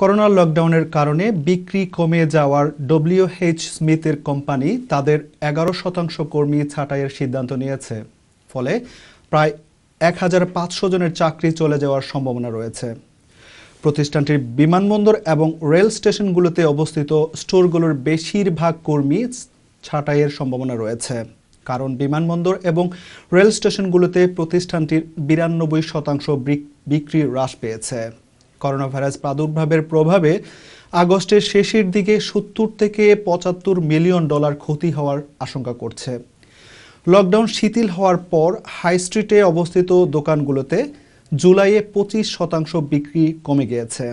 corona লকডাউনের কারণে বিক্রি কমে যাওয়ার ডব্লিউএইচ স্মিথের কোম্পানি তাদের এগারো শতাংশ কর্মী ছাঁটাইয়ের সিদ্ধান্ত নিয়েছে ফলে প্রায় এক হাজার পাঁচশো জনের চাকরি চলে যাওয়ার সম্ভাবনা রয়েছে প্রতিষ্ঠানটির বিমানবন্দর এবং রেল স্টেশনগুলোতে অবস্থিত স্টোরগুলোর বেশিরভাগ কর্মী ছাঁটাইয়ের সম্ভাবনা রয়েছে কারণ বিমানবন্দর এবং রেল স্টেশনগুলোতে প্রতিষ্ঠানটির বিরানব্বই শতাংশ বিক্রি হ্রাস পেয়েছে করোনা ভাইরাস প্রাদুর্ভাবের প্রভাবে আগস্টের শেষের দিকে সত্তর থেকে পঁচাত্তর মিলিয়ন ডলার ক্ষতি হওয়ার আশঙ্কা করছে লকডাউন শিথিল হওয়ার পর হাই স্ট্রিটে অবস্থিত দোকানগুলোতে জুলাইয়ে পঁচিশ শতাংশ বিক্রি কমে গিয়েছে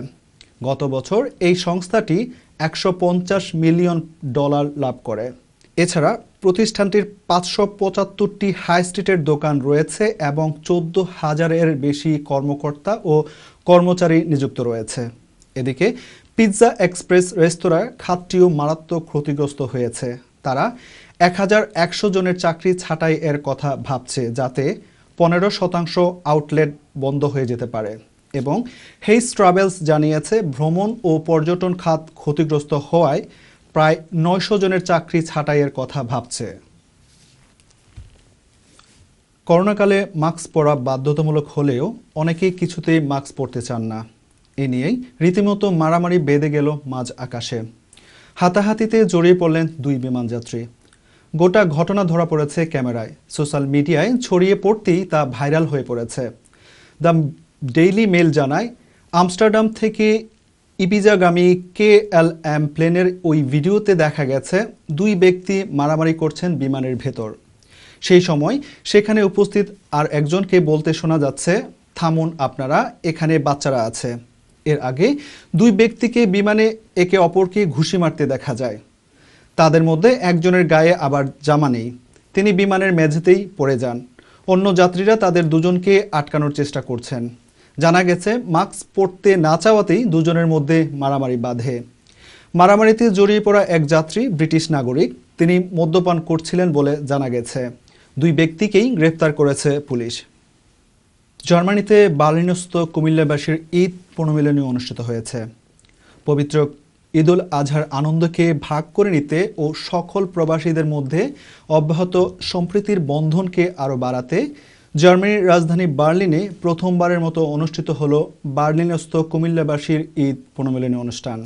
গত বছর এই সংস্থাটি একশো মিলিয়ন ডলার লাভ করে এছাড়া প্রতিষ্ঠানটির পাঁচশো পঁচাত্তরটি হাই স্ট্রিটের দোকান রয়েছে এবং চোদ্দ হাজারের বেশি কর্মকর্তা ও কর্মচারী নিযুক্ত রয়েছে এদিকে পিৎজা এক্সপ্রেস রেস্তোরাঁর খাতটিও মারাত্মক ক্ষতিগ্রস্ত হয়েছে তারা এক হাজার একশো জনের চাকরি ছাঁটাই এর কথা ভাবছে যাতে পনেরো শতাংশ আউটলেট বন্ধ হয়ে যেতে পারে এবং হেইস ট্রাভেলস জানিয়েছে ভ্রমণ ও পর্যটন খাত ক্ষতিগ্রস্ত হওয়ায় প্রায় নয়শো জনের চাকরি ছাঁটাইয়ের কথা ভাবছে করোনাকালে মাস্ক পরা বাধ্যতামূলক হলেও অনেকেই কিছুতেই মাস্ক পরতে চান না এ নিয়েই রীতিমতো মারামারি বেঁধে গেল মাঝ আকাশে হাতাহাতিতে জড়িয়ে পড়লেন দুই বিমানযাত্রী গোটা ঘটনা ধরা পড়েছে ক্যামেরায় সোশ্যাল মিডিয়ায় ছড়িয়ে পড়তেই তা ভাইরাল হয়ে পড়েছে দ্য ডেইলি মেল জানায় আমস্টারডাম থেকে ইপিজাগামী কে এল এম প্লেনের ওই ভিডিওতে দেখা গেছে দুই ব্যক্তি মারামারি করছেন বিমানের ভেতর সেই সময় সেখানে উপস্থিত আর একজনকে বলতে শোনা যাচ্ছে থামুন আপনারা এখানে বাচ্চারা আছে এর আগে দুই ব্যক্তিকে বিমানে একে অপরকে ঘুষি মারতে দেখা যায় তাদের মধ্যে একজনের গায়ে আবার জামা নেই তিনি বিমানের মেঝেতেই পড়ে যান অন্য যাত্রীরা তাদের দুজনকে আটকানোর চেষ্টা করছেন জানা গেছে মাস্ক পরতে না চাওয়াতেই দুজনের মধ্যে মারামারি বাঁধে মারামারিতে জড়িয়ে পড়া এক যাত্রী ব্রিটিশ নাগরিক তিনি মদ্যপান করছিলেন বলে জানা গেছে দুই ব্যক্তিকেই গ্রেপ্তার করেছে পুলিশ জার্মানিতে বার্লিনস্থ কুমিল্লাবাসীর ঈদ পুনমিলনী অনুষ্ঠিত হয়েছে পবিত্র ঈদুল আজহার আনন্দকে ভাগ করে নিতে ও সকল প্রবাসীদের মধ্যে অব্যাহত সম্প্রীতির বন্ধনকে আরও বাড়াতে জার্মানির রাজধানী বার্লিনে প্রথমবারের মতো অনুষ্ঠিত হল বার্লিনস্থ কুমিল্লাবাসীর ঈদ পুনমিলনী অনুষ্ঠান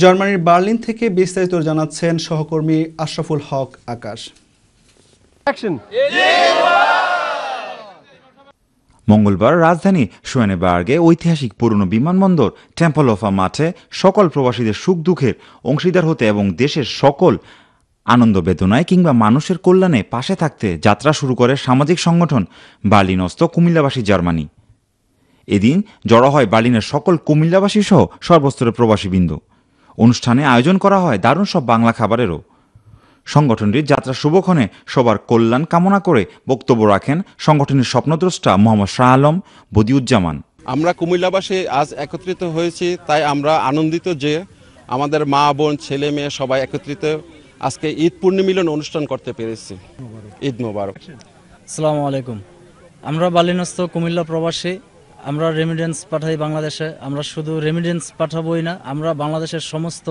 জার্মানির বার্লিন থেকে বিস্তারিত জানাচ্ছেন সহকর্মী আশরাফুল হক আকাশ মঙ্গলবার রাজধানী সোয়েনেবার্গে ঐতিহাসিক পুরনো বিমানবন্দর টেম্পল অফা মাঠে সকল প্রবাসীদের সুখ দুঃখের অংশীদার হতে এবং দেশের সকল আনন্দ বেদনায় কিংবা মানুষের কল্যাণে পাশে থাকতে যাত্রা শুরু করে সামাজিক সংগঠন বার্লিনস্থ কুমিল্লাবাসী জার্মানি এদিন জড়ো হয় বার্লিনের সকল কুমিল্লাবাসী সহ সর্বস্তরের প্রবাসীবৃন্দ অনুষ্ঠানে আয়োজন করা হয় দারুণ সব বাংলা খাবারেরও সংগঠনটির যাত্রা শুভক্ষণে সবার কল্যাণ কামনা করে বক্তব্য রাখেন সংগঠনের স্বপ্নদ্রষ্টা মোহাম্মদ শাহ আলম বদিউজ্জামান আমরা কুমিল্লাবাসী আজ একত্রিত হয়েছি তাই আমরা আনন্দিত যে আমাদের মা বোন ছেলে মেয়ে সবাই একত্রিত আজকে ঈদ পূর্ণিমিলন অনুষ্ঠান করতে পেরেছি ঈদ মোবারক সালামু আলাইকুম আমরা বালিনস্থ কুমিল্লা প্রবাসী আমরা রেমিডেন্স পাঠাই বাংলাদেশে আমরা শুধু রেমিডেন্স পাঠাবোই না আমরা বাংলাদেশের সমস্ত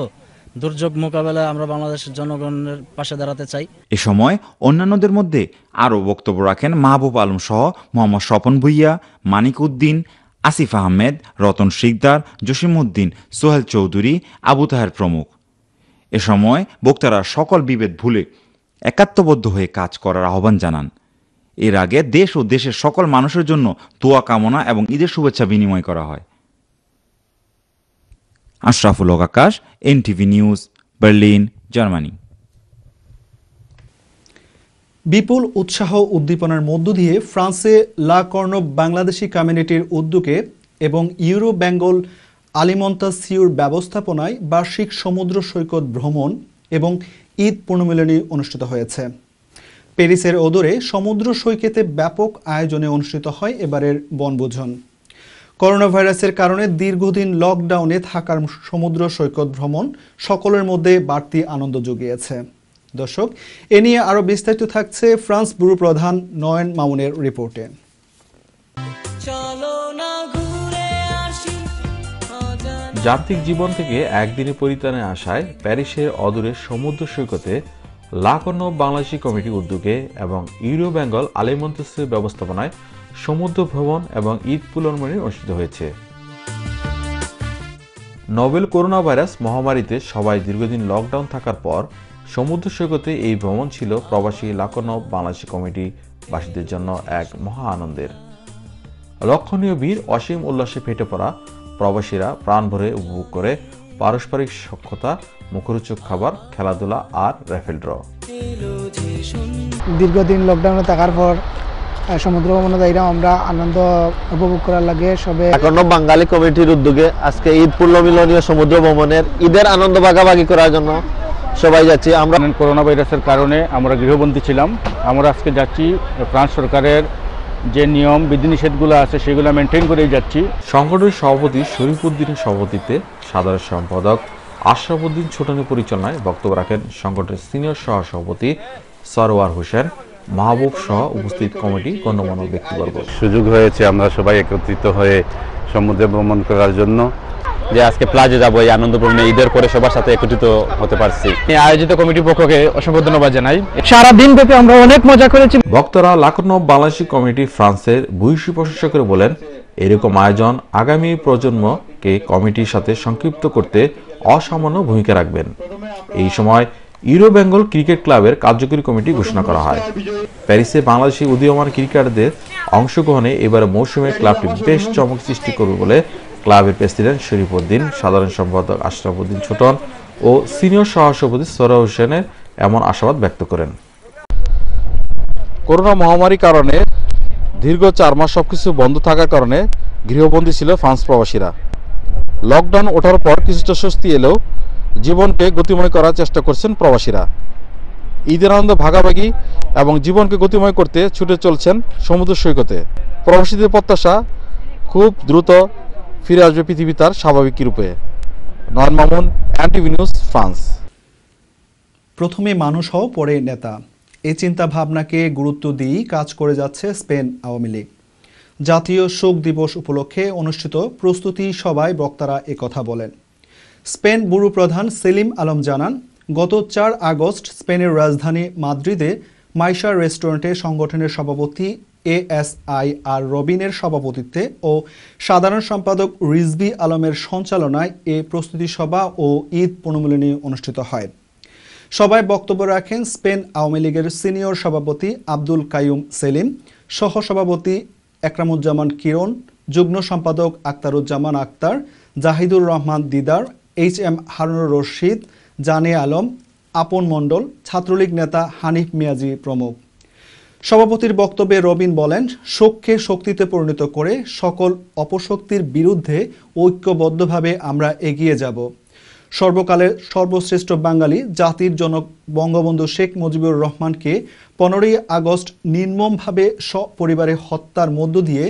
দুর্যোগ মোকাবেলায় আমরা বাংলাদেশের জনগণের পাশে দাঁড়াতে চাই এ সময় অন্যান্যদের মধ্যে আরও বক্তব্য রাখেন মাহবুব আলম সহ মোহাম্মদ স্বপন ভুইয়া মানিক উদ্দিন আসিফ আহমেদ রতন শিকদার জসিমউদ্দিন সোহেল চৌধুরী আবু তাহের প্রমুখ এ সময় বক্তারা সকল বিভেদ ভুলে একাত্মবদ্ধ হয়ে কাজ করার আহ্বান জানান এর আগে দেশ ও দেশের সকল মানুষের জন্য তোয়া কামনা এবং ঈদের শুভেচ্ছা বিনিময় করা হয় Ashraful Haque Akash NTV news Berlin Germany বিপুল উৎসাহ উদ্দীপনার মধ্য দিয়ে ফ্রান্সে লা কর্ণব বাংলাদেশি কমিউনিটির উদ্যোগে এবং ইউরো বেঙ্গল আলিমন্তা সিউর ব্যবস্থাপনায় বার্ষিক সমুদ্র সৈকত ভ্রমণ এবং ঈদ পূর্ণমিলনী অনুষ্ঠিত হয়েছে প্যারিসের ওদরে সমুদ্র সৈকতে ব্যাপক আয়োজনে অনুষ্ঠিত হয় এবারের বনভোজন করোনা ভাইরাসের কারণে দীর্ঘদিন লকডাউনে থাকার সমুদ্র সৈকত ভ্রমণ সকলের মধ্যে বাড়তি আনন্দ জুগিয়েছে দর্শক এ নিয়ে আরও বিস্তারিত থাকছে ফ্রান্স ব্যুরো প্রধান নয়ন মামুনের রিপোর্টে যান্ত্রিক জীবন থেকে একদিনে পরিত্রাণে আসায় প্যারিসের অদূরে সমুদ্র সৈকতে লাকন্য বাংলাদেশি কমিটি উদ্যোগে এবং ইউরো বেঙ্গল আলিমন্ত্রীর ব্যবস্থাপনায় সমুদ্র ভ্রমণ এবং ঈদ পুলনমণি অনুষ্ঠিত হয়েছে নোবেল করোনা ভাইরাস মহামারীতে সবাই দীর্ঘদিন লকডাউন থাকার পর সমুদ্র সৈকতে এই ভ্রমণ ছিল প্রবাসী লাকন্য বাংলাদেশি কমিটি বাসীদের জন্য এক মহা আনন্দের লক্ষণীয় বীর অসীম উল্লাসে ফেটে পড়া প্রবাসীরা প্রাণ ভরে উপভোগ করে পারস্পরিক সক্ষতা মুখরোচক খাবার খেলাধুলা আর র্যাফেল ড্র দীর্ঘদিন লকডাউনে থাকার পর সমুদ্র ভ্রমণে যাইলাম আমরা আনন্দ উপভোগ করার লাগে সবে এখনো বাঙালি কমিটির উদ্যোগে আজকে ঈদ পূর্ণ মিলনীয় সমুদ্র ভ্রমণের ঈদের আনন্দ ভাগাভাগি করার জন্য সবাই যাচ্ছি আমরা করোনা ভাইরাসের কারণে আমরা গৃহবন্দী ছিলাম আমরা আজকে যাচ্ছি ফ্রান্স সরকারের যে নিয়ম বিধিনিষেধগুলো আছে সেগুলো মেনটেন করেই যাচ্ছি সংগঠনের সভাপতি উদ্দিনের সভাপতিতে সাধারণ সম্পাদক আশরাফুদ্দিন ছোটনের পরিচালনায় বক্তব্য রাখেন সংগঠনের সিনিয়র সহসভাপতি সরোয়ার হোসেন মাহবুব সহ উপস্থিত কমিটি গণ্যমান্য ব্যক্তিবর্গ সুযোগ হয়েছে আমরা সবাই একত্রিত হয়ে সমুদ্রে ভ্রমণ করার জন্য যে আজকে প্লাজে যাবো এই আনন্দপূর্ণে ঈদের পরে সবার সাথে একত্রিত হতে পারছি আয়োজিত কমিটি পক্ষকে অসংখ্য ধন্যবাদ জানাই সারাদিন ব্যাপী আমরা অনেক মজা করেছি বক্তরা লাকনো বাংলাদেশি কমিটি ফ্রান্সের ভূয়সী প্রশাসকের বলেন এরকম আয়োজন আগামী প্রজন্মকে কমিটির সাথে সংক্ষিপ্ত করতে অসামান্য ভূমিকা রাখবেন এই সময় ইউরো বেঙ্গল ক্রিকেট ক্লাবের কার্যকরী কমিটি ঘোষণা করা হয় প্যারিসে বাংলাদেশি উদীয়মান ক্রিকেটারদের অংশগ্রহণে এবার মৌসুমে ক্লাবটি বেশ চমক সৃষ্টি করবে বলে ক্লাবের প্রেসিডেন্ট শরীফ উদ্দিন সাধারণ সম্পাদক আশরাফ উদ্দিন ছোটন ও সিনিয়র সহসভাপতি সরা হোসেনের এমন আশাবাদ ব্যক্ত করেন করোনা মহামারী কারণে দীর্ঘ চার মাস সবকিছু বন্ধ থাকার কারণে গৃহবন্দী ছিল ফ্রান্স প্রবাসীরা লকডাউন ওঠার পর কিছুটা স্বস্তি এলেও জীবনকে গতিময় করার চেষ্টা করছেন প্রবাসীরা ঈদের আনন্দ ভাগাভাগি এবং জীবনকে গতিময় করতে ছুটে চলছেন সমুদ্র সৈকতে প্রবাসীদের প্রত্যাশা খুব দ্রুত ফিরে আসবে পৃথিবী তার স্বাভাবিক রূপে নয়ন মামুন অ্যান্টিভিনিউজ ফ্রান্স প্রথমে মানুষ হও পরে নেতা এই চিন্তা ভাবনাকে গুরুত্ব দিয়েই কাজ করে যাচ্ছে স্পেন আওয়ামী লীগ জাতীয় শোক দিবস উপলক্ষে অনুষ্ঠিত প্রস্তুতি সভায় বক্তারা কথা বলেন স্পেন ব্যুরো প্রধান সেলিম আলম জানান গত চার আগস্ট স্পেনের রাজধানী মাদ্রিদে মাইশার রেস্টুরেন্টে সংগঠনের সভাপতি এ এস আই আর রবিনের সভাপতিত্বে ও সাধারণ সম্পাদক রিজবি আলমের সঞ্চালনায় এ প্রস্তুতি সভা ও ঈদ পুনর্মিলনী অনুষ্ঠিত হয় সবাই বক্তব্য রাখেন স্পেন আওয়ামী লীগের সিনিয়র সভাপতি আব্দুল কাইম সেলিম সহসভাপতি একরামুজ্জামান কিরণ যুগ্ম সম্পাদক আক্তারুজ্জামান আক্তার জাহিদুর রহমান দিদার এইচ এম হারুন রশিদ জানে আলম আপন মণ্ডল ছাত্রলীগ নেতা হানিফ মিয়াজি প্রমুখ সভাপতির বক্তব্যে রবিন বলেন শোককে শক্তিতে পরিণত করে সকল অপশক্তির বিরুদ্ধে ঐক্যবদ্ধভাবে আমরা এগিয়ে যাব সর্বকালের সর্বশ্রেষ্ঠ বাঙালি জাতির জনক বঙ্গবন্ধু শেখ মুজিবুর রহমানকে পনেরোই আগস্ট নির্মমভাবে সপরিবারে হত্যার মধ্য দিয়ে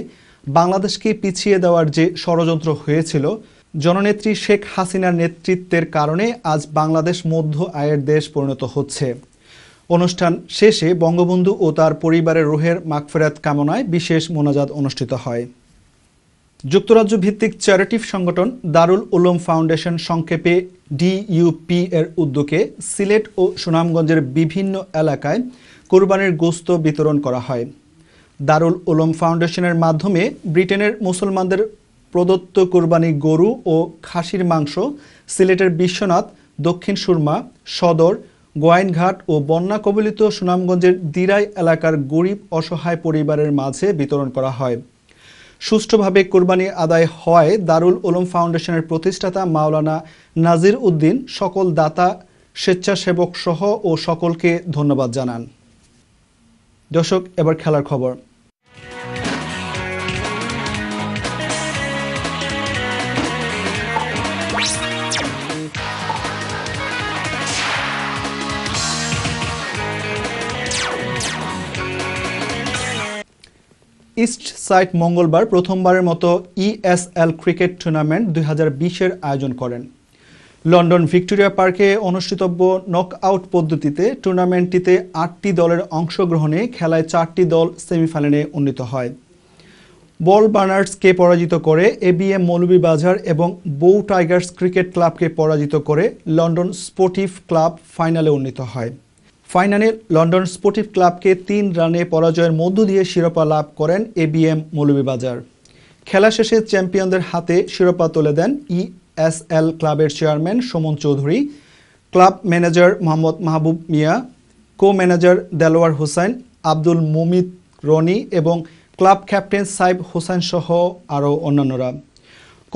বাংলাদেশকে পিছিয়ে দেওয়ার যে ষড়যন্ত্র হয়েছিল জননেত্রী শেখ হাসিনার নেতৃত্বের কারণে আজ বাংলাদেশ মধ্য আয়ের দেশ পরিণত হচ্ছে অনুষ্ঠান শেষে বঙ্গবন্ধু ও তার পরিবারের রোহের মাগফেরাত কামনায় বিশেষ মোনাজাত অনুষ্ঠিত হয় যুক্তরাজ্য ভিত্তিক চ্যারিটিভ সংগঠন দারুল উলুম ফাউন্ডেশন সংক্ষেপে ডিইউপি এর উদ্যোগে সিলেট ও সুনামগঞ্জের বিভিন্ন এলাকায় কোরবানির গোস্ত বিতরণ করা হয় দারুল উলুম ফাউন্ডেশনের মাধ্যমে ব্রিটেনের মুসলমানদের প্রদত্ত কোরবানি গরু ও খাসির মাংস সিলেটের বিশ্বনাথ দক্ষিণ সুরমা সদর গোয়াইনঘাট ও বন্যা কবলিত সুনামগঞ্জের দিরাই এলাকার গরিব অসহায় পরিবারের মাঝে বিতরণ করা হয় সুষ্ঠুভাবে কোরবানি আদায় হয় দারুল ওলম ফাউন্ডেশনের প্রতিষ্ঠাতা মাওলানা নাজির উদ্দিন সকল দাতা স্বেচ্ছাসেবক সহ ও সকলকে ধন্যবাদ জানান দর্শক এবার খেলার খবর ইস্ট সাইট মঙ্গলবার প্রথমবারের মতো ইএসএল e ক্রিকেট টুর্নামেন্ট দুই বিশের আয়োজন করেন লন্ডন ভিক্টোরিয়া পার্কে অনুষ্ঠিতব্য নক আউট পদ্ধতিতে টুর্নামেন্টটিতে আটটি দলের অংশগ্রহণে খেলায় চারটি দল সেমিফাইনালে উন্নীত হয় বল বার্নার্সকে পরাজিত করে এবিএম মৌলভীবাজার এবং বউ টাইগার্স ক্রিকেট ক্লাবকে পরাজিত করে লন্ডন স্পোর্টিভ ক্লাব ফাইনালে উন্নীত হয় ফাইনালে লন্ডন স্পোর্টিভ ক্লাবকে তিন রানে পরাজয়ের মধ্য দিয়ে শিরোপা লাভ করেন এবিএম মৌলভীবাজার খেলা শেষে চ্যাম্পিয়নদের হাতে শিরোপা তুলে দেন ইএসএল ক্লাবের chairman Soman Chowdhury club manager Mohammad Mahbub Mia co manager Delwar Hossain Abdul Mumit Roni এবং ক্লাব ক্যাপ্টেন সাইব হোসেন সহ আরও অন্যান্যরা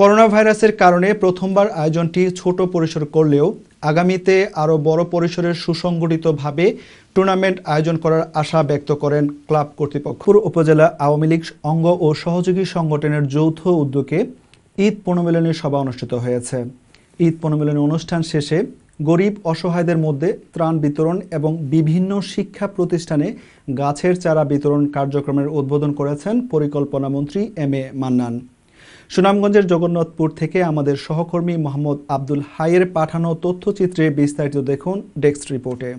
করোনা ভাইরাসের কারণে প্রথমবার আয়োজনটি ছোট পরিসর করলেও আগামীতে আরও বড় পরিসরের সুসংগঠিতভাবে টুর্নামেন্ট আয়োজন করার আশা ব্যক্ত করেন ক্লাব কর্তৃপক্ষ উপজেলা আওয়ামী লীগ অঙ্গ ও সহযোগী সংগঠনের যৌথ উদ্যোগে ঈদ পুনর্মিলনী সভা অনুষ্ঠিত হয়েছে ঈদ পুনর্মিলনী অনুষ্ঠান শেষে গরিব অসহায়দের মধ্যে ত্রাণ বিতরণ এবং বিভিন্ন শিক্ষা প্রতিষ্ঠানে গাছের চারা বিতরণ কার্যক্রমের উদ্বোধন করেছেন পরিকল্পনামন্ত্রী এম এ মান্নান সুনামগঞ্জের জগন্নাথপুর থেকে আমাদের সহকর্মী মোহাম্মদ আব্দুল হাইয়ের পাঠানো তথ্যচিত্রে বিস্তারিত দেখুন ডেস্ক রিপোর্টে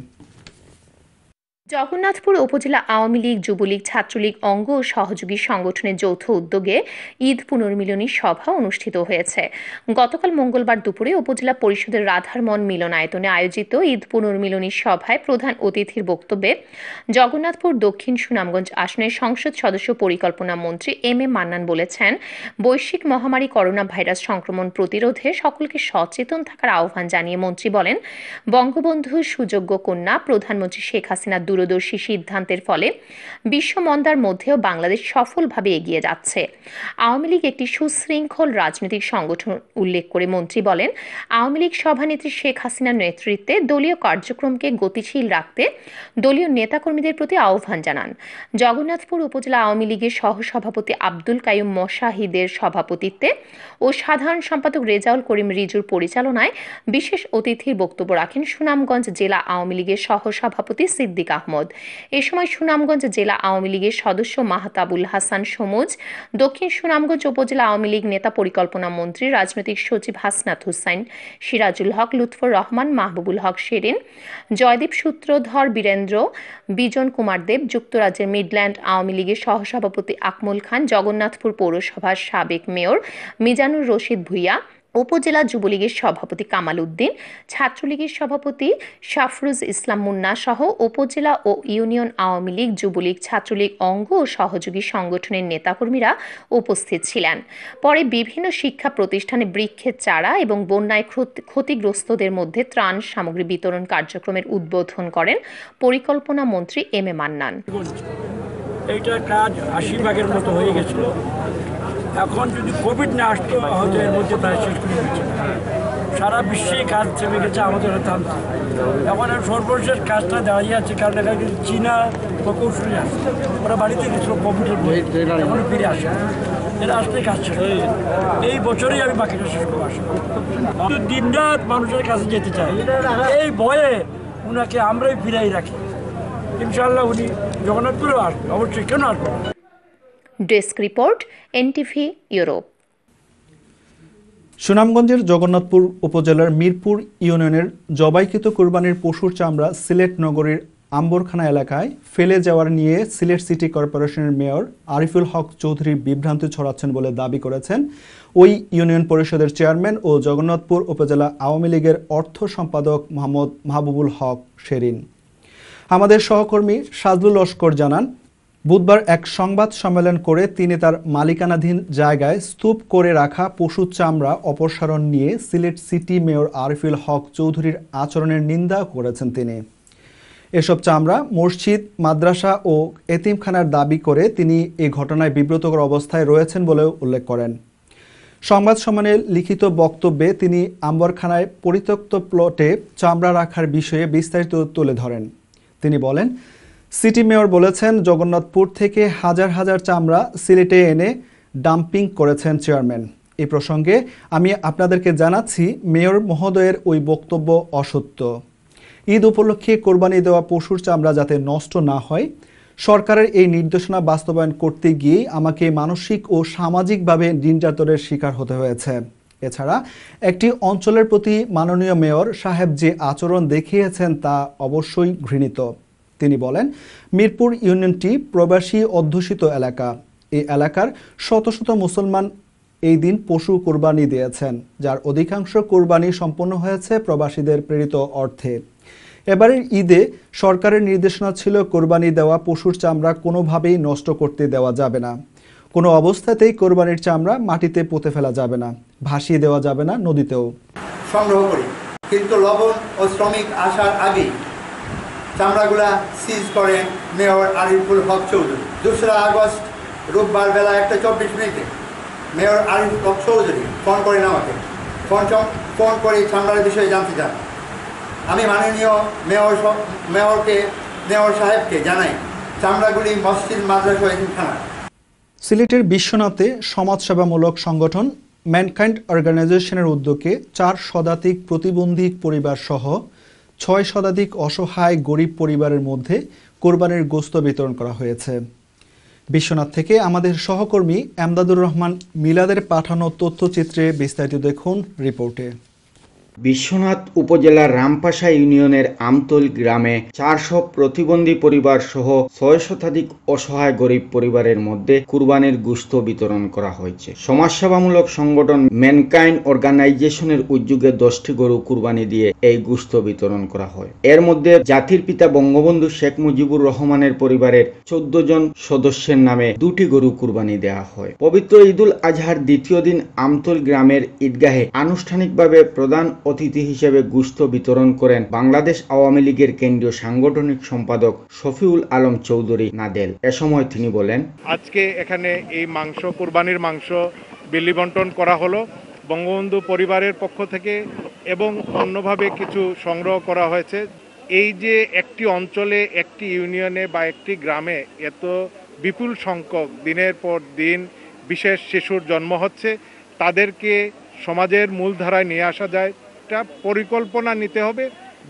জগন্নাথপুর উপজেলা আওয়ামী লীগ যুবলীগ ছাত্রলীগ অঙ্গ ও সহযোগী সংগঠনের যৌথ উদ্যোগে ঈদ পুনর্মিলনী সভা অনুষ্ঠিত হয়েছে গতকাল মঙ্গলবার দুপুরে উপজেলা পরিষদের রাধারমন মিলনায়তনে আয়োজিত ঈদ পুনর্মিলনী সভায় প্রধান অতিথির বক্তব্যে জগন্নাথপুর দক্ষিণ সুনামগঞ্জ আসনের সংসদ সদস্য পরিকল্পনা মন্ত্রী এম এ মান্নান বলেছেন বৈশ্বিক মহামারী করোনা ভাইরাস সংক্রমণ প্রতিরোধে সকলকে সচেতন থাকার আহ্বান জানিয়ে মন্ত্রী বলেন বঙ্গবন্ধু সুযোগ্য কন্যা প্রধানমন্ত্রী শেখ হাসিনা দূরদর্শী সিদ্ধান্তের ফলে বিশ্ব মন্দার মধ্যেও বাংলাদেশ সফলভাবে এগিয়ে যাচ্ছে আওয়ামী লীগ একটি সুশৃঙ্খল রাজনৈতিক সংগঠন উল্লেখ করে মন্ত্রী বলেন আওয়ামী লীগ সভানেত্রী শেখ হাসিনার নেতৃত্বে দলীয় কার্যক্রমকে গতিশীল রাখতে দলীয় নেতাকর্মীদের প্রতি আহ্বান জানান জগন্নাথপুর উপজেলা আওয়ামী লীগের সহসভাপতি আব্দুল কায়ুম মশাহিদের সভাপতিত্বে ও সাধারণ সম্পাদক রেজাউল করিম রিজুর পরিচালনায় বিশেষ অতিথির বক্তব্য রাখেন সুনামগঞ্জ জেলা আওয়ামী লীগের সহসভাপতি সিদ্দিক আহমদ এ সময় সুনামগঞ্জ জেলা আওয়ামী লীগের সদস্য মাহতাবুল হাসান সমুজ দক্ষিণ সুনামগঞ্জ উপজেলা আওয়ামী লীগ নেতা পরিকল্পনা মন্ত্রী রাজনৈতিক সচিব হাসনাত হুসাইন সিরাজুল হক লুৎফর রহমান মাহবুবুল হক শেরিন জয়দীপ সূত্রধর বীরেন্দ্র বিজন কুমার দেব যুক্তরাজ্যের মিডল্যান্ড আওয়ামী লীগের সহসভাপতি আকমল খান জগন্নাথপুর পৌরসভার সাবেক মেয়র মিজানুর রশিদ ভুইয়া উপজেলা যুবলীগের সভাপতি কামাল উদ্দিন ছাত্রলীগের সভাপতি সাফরুজ ইসলাম মুন্না সহ উপজেলা ও ইউনিয়ন আওয়ামী লীগ যুবলীগ ছাত্রলীগ অঙ্গ ও সহযোগী সংগঠনের নেতাকর্মীরা উপস্থিত ছিলেন পরে বিভিন্ন শিক্ষা প্রতিষ্ঠানে বৃক্ষের চারা এবং বন্যায় ক্ষতিগ্রস্তদের মধ্যে ত্রাণ সামগ্রী বিতরণ কার্যক্রমের উদ্বোধন করেন পরিকল্পনা মন্ত্রী এম এ মান্নান এইটার কাজ আশি ভাগের মতো হয়ে গেছিল এখন যদি কোভিড না আসতো হয়তো এর মধ্যে প্রায় শেষ করে দিচ্ছে সারা বিশ্বে কাজ থেমে গেছে আমাদের হয়তো এখন এখন সর্বশেষ কাজটা দাঁড়িয়ে আছে কারণ এখানে কিন্তু চীনা প্রকৌশলী আছে ওরা বাড়িতে গেছিলো কম্পিউটার বই এখন ফিরে আসে এরা আসলে কাজ শেষ এই বছরেই আমি বাকিটা শেষ করে আসবো দিন রাত মানুষের কাছে যেতে চাই এই ভয়ে ওনাকে আমরাই ফিরাই রাখি ইনশাল্লাহ উনি জগন্নাথপুরেও আসবে অবশ্যই কেন আসবে ডেস্ক রিপোর্ট এনটিভি ইউরোপ সুনামগঞ্জের জগন্নাথপুর উপজেলার মিরপুর ইউনিয়নের জবাইকৃত কোরবানির পশুর চামড়া সিলেট নগরীর আম্বরখানা এলাকায় ফেলে যাওয়ার নিয়ে সিলেট সিটি কর্পোরেশনের মেয়র আরিফুল হক চৌধুরী বিভ্রান্তি ছড়াচ্ছেন বলে দাবি করেছেন ওই ইউনিয়ন পরিষদের চেয়ারম্যান ও জগন্নাথপুর উপজেলা আওয়ামী লীগের অর্থ সম্পাদক মোহাম্মদ মাহবুবুল হক শেরিন আমাদের সহকর্মী সাজলুল লস্কর জানান বুধবার এক সংবাদ সম্মেলন করে তিনি তার মালিকানাধীন জায়গায় স্তূপ করে রাখা পশু চামড়া অপসারণ নিয়ে সিলেট সিটি মেয়র আরফিল হক চৌধুরীর আচরণের নিন্দা করেছেন তিনি এসব চামড়া মসজিদ মাদ্রাসা ও এতিমখানার দাবি করে তিনি এ ঘটনায় বিব্রতকর অবস্থায় রয়েছেন বলেও উল্লেখ করেন সংবাদ সম্মানে লিখিত বক্তব্যে তিনি আম্বরখানায় পরিত্যক্ত প্লটে চামড়া রাখার বিষয়ে বিস্তারিত তুলে ধরেন তিনি বলেন সিটি মেয়র বলেছেন জগন্নাথপুর থেকে হাজার হাজার চামড়া সিলেটে এনে ডাম্পিং করেছেন চেয়ারম্যান এ প্রসঙ্গে আমি আপনাদেরকে জানাচ্ছি মেয়র মহোদয়ের ওই বক্তব্য অসত্য ঈদ উপলক্ষে কোরবানি দেওয়া পশুর চামড়া যাতে নষ্ট না হয় সরকারের এই নির্দেশনা বাস্তবায়ন করতে গিয়ে আমাকে মানসিক ও সামাজিকভাবে নির্যাতনের শিকার হতে হয়েছে এছাড়া একটি অঞ্চলের প্রতি মাননীয় মেয়র সাহেব যে আচরণ দেখিয়েছেন তা অবশ্যই ঘৃণিত তিনি বলেন মিরপুর ইউনিয়নটি প্রবাসী অধ্যুষিত এলাকা এই এলাকার শত শত মুসলমান এই দিন পশু কোরবানি দিয়েছেন যার অধিকাংশ কোরবানি সম্পন্ন হয়েছে প্রবাসীদের প্রেরিত অর্থে এবারের ঈদে সরকারের নির্দেশনা ছিল কোরবানি দেওয়া পশুর চামড়া কোনোভাবেই নষ্ট করতে দেওয়া যাবে না কোনো অবস্থাতেই কোরবানির চামড়া মাটিতে পুঁতে ফেলা যাবে না ভাসিয়ে দেওয়া যাবে না নদীতেও সংগ্রহ করি কিন্তু লবণ ও শ্রমিক আসার আগে চামড়াগুলা সিজ করেন মেয়র আরিফুল হক চৌধুরী দোসরা আগস্ট রোববার বেলা একটা চব্বিশ মিনিটে মেয়র আরিফুল হক চৌধুরী ফোন করেন আমাকে ফোন ফোন করে চামড়ার বিষয়ে জানতে চান আমি মাননীয় মেয়র মেয়রকে মেয়র সাহেবকে জানাই চামড়াগুলি মসজিদ মাদ্রাসা এতিমখানা সিলেটের বিশ্বনাথে সমাজসেবামূলক সংগঠন ম্যানকাইন্ড অর্গানাইজেশনের উদ্যোগে চার শতাধিক প্রতিবন্ধী পরিবার সহ ছয় শতাধিক অসহায় গরিব পরিবারের মধ্যে কোরবানির গোস্ত বিতরণ করা হয়েছে বিশ্বনাথ থেকে আমাদের সহকর্মী এমদাদুর রহমান মিলাদের পাঠানো তথ্যচিত্রে বিস্তারিত দেখুন রিপোর্টে বিশ্বনাথ উপজেলার রামপাশা ইউনিয়নের আমতল গ্রামে চারশো প্রতিবন্ধী পরিবার সহ ছয় শতাধিক অসহায় গরিব পরিবারের মধ্যে কুরবানের গুস্ত বিতরণ করা হয়েছে সমাজসেবামূলক সংগঠন ম্যানকাইন অর্গানাইজেশনের উদ্যোগে দশটি গরু কুরবানি দিয়ে এই গুস্ত বিতরণ করা হয় এর মধ্যে জাতির পিতা বঙ্গবন্ধু শেখ মুজিবুর রহমানের পরিবারের চোদ্দ জন সদস্যের নামে দুটি গরু কুরবানি দেওয়া হয় পবিত্র ঈদুল আজহার দ্বিতীয় দিন আমতল গ্রামের ঈদগাহে আনুষ্ঠানিকভাবে প্রদান অতিথি হিসেবে গুস্থ বিতরণ করেন বাংলাদেশ আওয়ামী লীগের কেন্দ্রীয় সাংগঠনিক সম্পাদক শফিউল আলম চৌধুরী নাদেল এ সময় তিনি বলেন আজকে এখানে এই মাংস কোরবানির মাংস বিলি বন্টন করা হলো বঙ্গবন্ধু পরিবারের পক্ষ থেকে এবং অন্যভাবে কিছু সংগ্রহ করা হয়েছে এই যে একটি অঞ্চলে একটি ইউনিয়নে বা একটি গ্রামে এত বিপুল সংখ্যক দিনের পর দিন বিশেষ শিশুর জন্ম হচ্ছে তাদেরকে সমাজের মূলধারায় নিয়ে আসা যায় একটা পরিকল্পনা নিতে হবে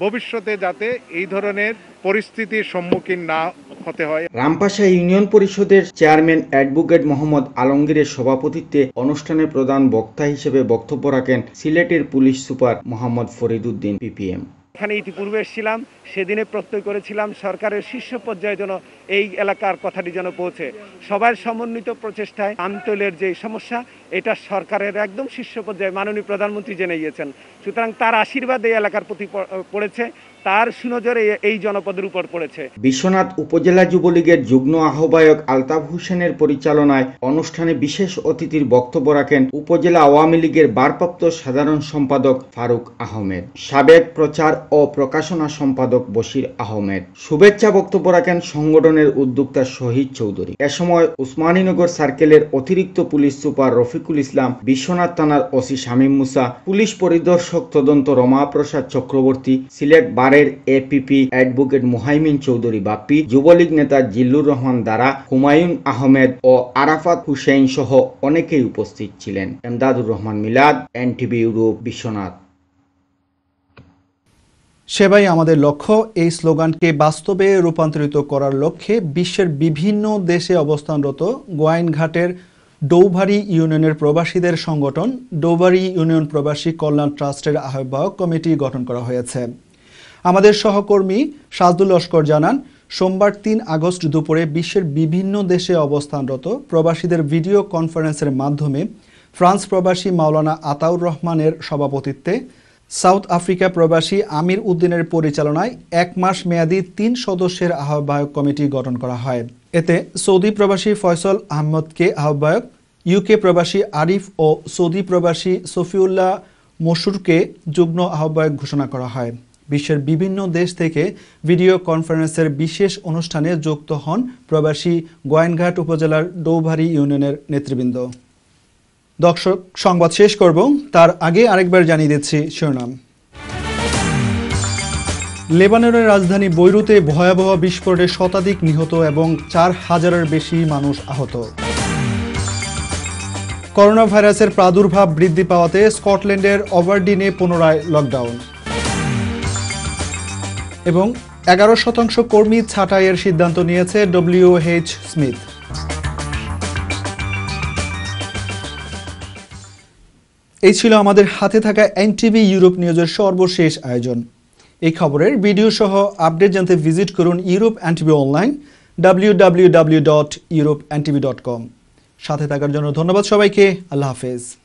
ভবিষ্যতে যাতে এই ধরনের পরিস্থিতির সম্মুখীন না হতে হয় রামপাশা ইউনিয়ন পরিষদের চেয়ারম্যান অ্যাডভোকেট মোহাম্মদ আলমগীরের সভাপতিত্বে অনুষ্ঠানে প্রধান বক্তা হিসেবে বক্তব্য রাখেন সিলেটের police super Mohammad Fariduddin PPM এখানে ইতিপূর্বে এসেছিলাম সেদিনে প্রত্যয় করেছিলাম সরকারের শীর্ষ পর্যায়ে যেন এই এলাকার কথাটি যেন পৌঁছে সবার সমন্বিত প্রচেষ্টায় আমতলের যে সমস্যা এটা সরকারের একদম শীর্ষ পর্যায়ে মাননীয় প্রধানমন্ত্রী জেনে গিয়েছেন সুতরাং তার আশীর্বাদ এই এলাকার প্রতি পড়েছে তার সুনজরে এই জনপদের উপর পড়েছে বিশ্বনাথ উপজেলা যুবলীগের যুগ্ম আহ্বায়ক আলতাফ হোসেনের পরিচালনায় অনুষ্ঠানে বিশেষ অতিথির বক্তব্য রাখেন উপজেলা আওয়ামী লীগের ভারপ্রাপ্ত সাধারণ সম্পাদক ফারুক আহমেদ সাবেক প্রচার ও প্রকাশনা সম্পাদক বশির আহমেদ শুভেচ্ছা বক্তব্য রাখেন সংগঠনের উদ্যোক্তা শহীদ চৌধুরী এ সময় উসমানীনগর সার্কেলের অতিরিক্ত পুলিশ সুপার রফিক শফিকুল ইসলাম বিশ্বনাথ থানার ওসি শামীম মুসা পুলিশ পরিদর্শক তদন্ত রমাপ্রসাদ চক্রবর্তী সিলেট বারের এপিপি অ্যাডভোকেট মুহাইমিন চৌধুরী বাপ্পি যুবলীগ নেতা জিল্লুর রহমান দ্বারা হুমায়ুন আহমেদ ও আরাফাত হুসেন সহ অনেকেই উপস্থিত ছিলেন এমদাদুর রহমান মিলাদ এনটিভি ইউরোপ বিশ্বনাথ সেবাই আমাদের লক্ষ্য এই স্লোগানকে বাস্তবে রূপান্তরিত করার লক্ষ্যে বিশ্বের বিভিন্ন দেশে অবস্থানরত গোয়াইনঘাটের ডৌভারি ইউনিয়নের প্রবাসীদের সংগঠন ডৌভারি ইউনিয়ন প্রবাসী কল্যাণ ট্রাস্টের আহ্বায়ক কমিটি গঠন করা হয়েছে আমাদের সহকর্মী সাজদুল লস্কর জানান সোমবার তিন আগস্ট দুপুরে বিশ্বের বিভিন্ন দেশে অবস্থানরত প্রবাসীদের ভিডিও কনফারেন্সের মাধ্যমে ফ্রান্স প্রবাসী মাওলানা আতাউর রহমানের সভাপতিত্বে সাউথ আফ্রিকা প্রবাসী আমির উদ্দিনের পরিচালনায় এক মাস মেয়াদী তিন সদস্যের আহ্বায়ক কমিটি গঠন করা হয় এতে সৌদি প্রবাসী ফয়সল আহমদকে আহ্বায়ক ইউকে প্রবাসী আরিফ ও সৌদি প্রবাসী সফিউল্লাহ মসুরকে যুগ্ম আহ্বায়ক ঘোষণা করা হয় বিশ্বের বিভিন্ন দেশ থেকে ভিডিও কনফারেন্সের বিশেষ অনুষ্ঠানে যুক্ত হন প্রবাসী গোয়াইনঘাট উপজেলার ডৌভারি ইউনিয়নের নেতৃবৃন্দ দর্শক সংবাদ শেষ করব তার আগে আরেকবার জানিয়ে দিচ্ছি শিরোনাম লেবাননের রাজধানী বৈরুতে ভয়াবহ বিস্ফোরণে শতাধিক নিহত এবং চার হাজারের বেশি মানুষ আহত করোনা ভাইরাসের প্রাদুর্ভাব বৃদ্ধি পাওয়াতে স্কটল্যান্ডের ওভারডিনে পুনরায় লকডাউন এবং এগারো শতাংশ কর্মী ছাঁটাইয়ের সিদ্ধান্ত নিয়েছে ডব্লিউএইচ স্মিথ এই ছিল আমাদের হাতে থাকা এনটিভি ইউরোপ নিউজের সর্বশেষ আয়োজন এই খবরের ভিডিও সহ আপডেট জানতে ভিজিট করুন Europe NTV online W W W dot Europe NTV dot com সাথে থাকার জন্য ধন্যবাদ সবাইকে আল্লাহ হাফেজ